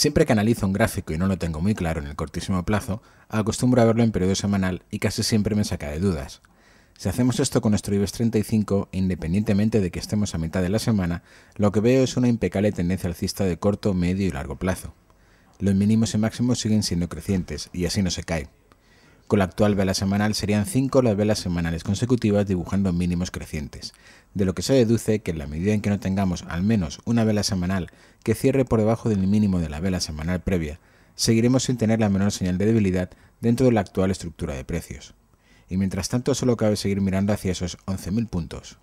Siempre que analizo un gráfico y no lo tengo muy claro en el cortísimo plazo, acostumbro a verlo en periodo semanal y casi siempre me saca de dudas. Si hacemos esto con nuestro IBEX 35, independientemente de que estemos a mitad de la semana, lo que veo es una impecable tendencia alcista de corto, medio y largo plazo. Los mínimos y máximos siguen siendo crecientes y así no se cae. Con la actual vela semanal serían cinco las velas semanales consecutivas dibujando mínimos crecientes, de lo que se deduce que en la medida en que no tengamos al menos una vela semanal que cierre por debajo del mínimo de la vela semanal previa, seguiremos sin tener la menor señal de debilidad dentro de la actual estructura de precios. Y mientras tanto solo cabe seguir mirando hacia esos 11.000 puntos.